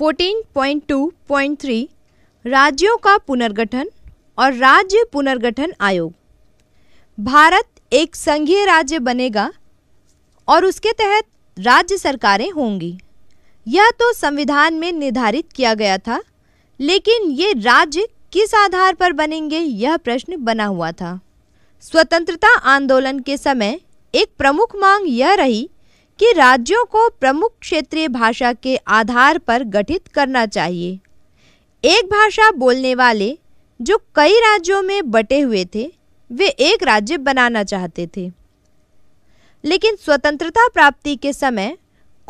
14.2.3 राज्यों का पुनर्गठन और राज्य पुनर्गठन आयोग भारत एक संघीय राज्य बनेगा और उसके तहत राज्य सरकारें होंगी यह तो संविधान में निर्धारित किया गया था लेकिन ये राज्य किस आधार पर बनेंगे यह प्रश्न बना हुआ था स्वतंत्रता आंदोलन के समय एक प्रमुख मांग यह रही कि राज्यों को प्रमुख क्षेत्रीय भाषा के आधार पर गठित करना चाहिए एक भाषा बोलने वाले जो कई राज्यों में बटे हुए थे वे एक राज्य बनाना चाहते थे लेकिन स्वतंत्रता प्राप्ति के समय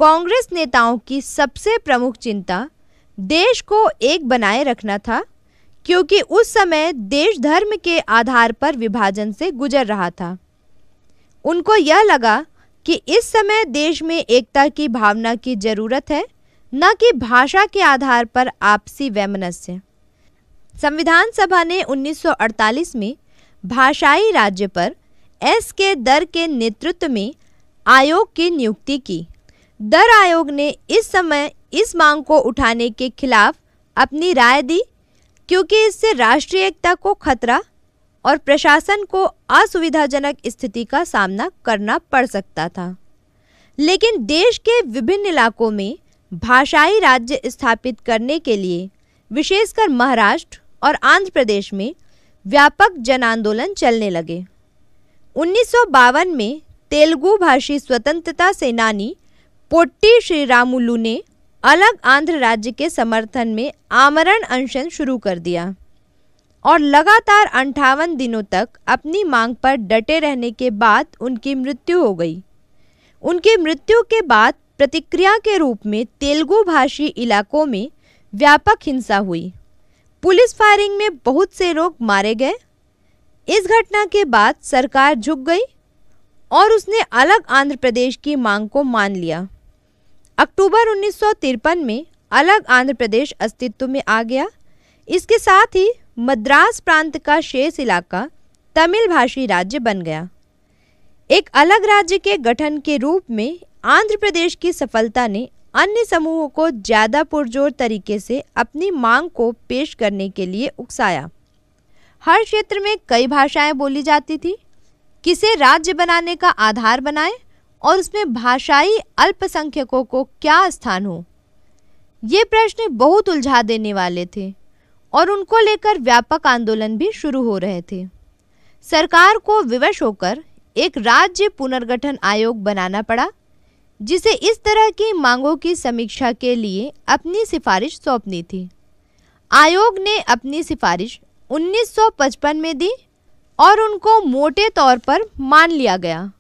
कांग्रेस नेताओं की सबसे प्रमुख चिंता देश को एक बनाए रखना था क्योंकि उस समय देश धर्म के आधार पर विभाजन से गुजर रहा था उनको यह लगा कि इस समय देश में एकता की भावना की जरूरत है न कि भाषा के आधार पर आपसी वैमनस्य संविधान सभा ने 1948 में भाषाई राज्य पर एस के दर के नेतृत्व में आयोग की नियुक्ति की दर आयोग ने इस समय इस मांग को उठाने के खिलाफ अपनी राय दी क्योंकि इससे राष्ट्रीय एकता को खतरा और प्रशासन को असुविधाजनक स्थिति का सामना करना पड़ सकता था लेकिन देश के विभिन्न इलाकों में भाषाई राज्य स्थापित करने के लिए विशेषकर महाराष्ट्र और आंध्र प्रदेश में व्यापक जन आंदोलन चलने लगे उन्नीस में तेलुगु भाषी स्वतंत्रता सेनानी पोट्टी श्री रामुलू ने अलग आंध्र राज्य के समर्थन में आमरण अनशन शुरू कर दिया और लगातार अंठावन दिनों तक अपनी मांग पर डटे रहने के बाद उनकी मृत्यु हो गई उनकी मृत्यु के बाद प्रतिक्रिया के रूप में तेलुगु भाषी इलाकों में व्यापक हिंसा हुई पुलिस फायरिंग में बहुत से लोग मारे गए इस घटना के बाद सरकार झुक गई और उसने अलग आंध्र प्रदेश की मांग को मान लिया अक्टूबर उन्नीस में अलग आंध्र प्रदेश अस्तित्व में आ गया इसके साथ ही मद्रास प्रांत का शेष इलाका तमिल भाषी राज्य बन गया एक अलग राज्य के गठन के रूप में आंध्र प्रदेश की सफलता ने अन्य समूहों को ज़्यादा पुरजोर तरीके से अपनी मांग को पेश करने के लिए उकसाया हर क्षेत्र में कई भाषाएं बोली जाती थी किसे राज्य बनाने का आधार बनाए और उसमें भाषाई अल्पसंख्यकों को क्या स्थान हो ये प्रश्न बहुत उलझा देने वाले थे और उनको लेकर व्यापक आंदोलन भी शुरू हो रहे थे सरकार को विवश होकर एक राज्य पुनर्गठन आयोग बनाना पड़ा जिसे इस तरह की मांगों की समीक्षा के लिए अपनी सिफारिश सौंपनी थी आयोग ने अपनी सिफारिश 1955 में दी और उनको मोटे तौर पर मान लिया गया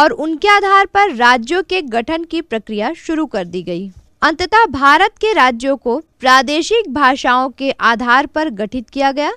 और उनके आधार पर राज्यों के गठन की प्रक्रिया शुरू कर दी गई अंततः भारत के राज्यों को प्रादेशिक भाषाओं के आधार पर गठित किया गया